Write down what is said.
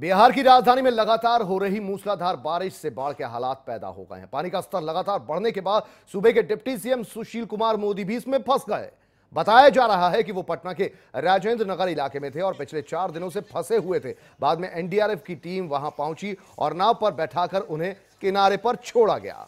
बिहार की राजधानी में लगातार हो रही मूसलाधार बारिश से बाढ़ के हालात पैदा हो गए हैं पानी का स्तर लगातार बढ़ने के बाद सूबे के डिप्टी सीएम सुशील कुमार मोदी भी इसमें फंस गए बताया जा रहा है कि वो पटना के राजेंद्र नगर इलाके में थे और पिछले चार दिनों से फंसे हुए थे बाद में एनडीआरएफ की टीम वहां पहुंची और नाव पर बैठा उन्हें किनारे पर छोड़ा गया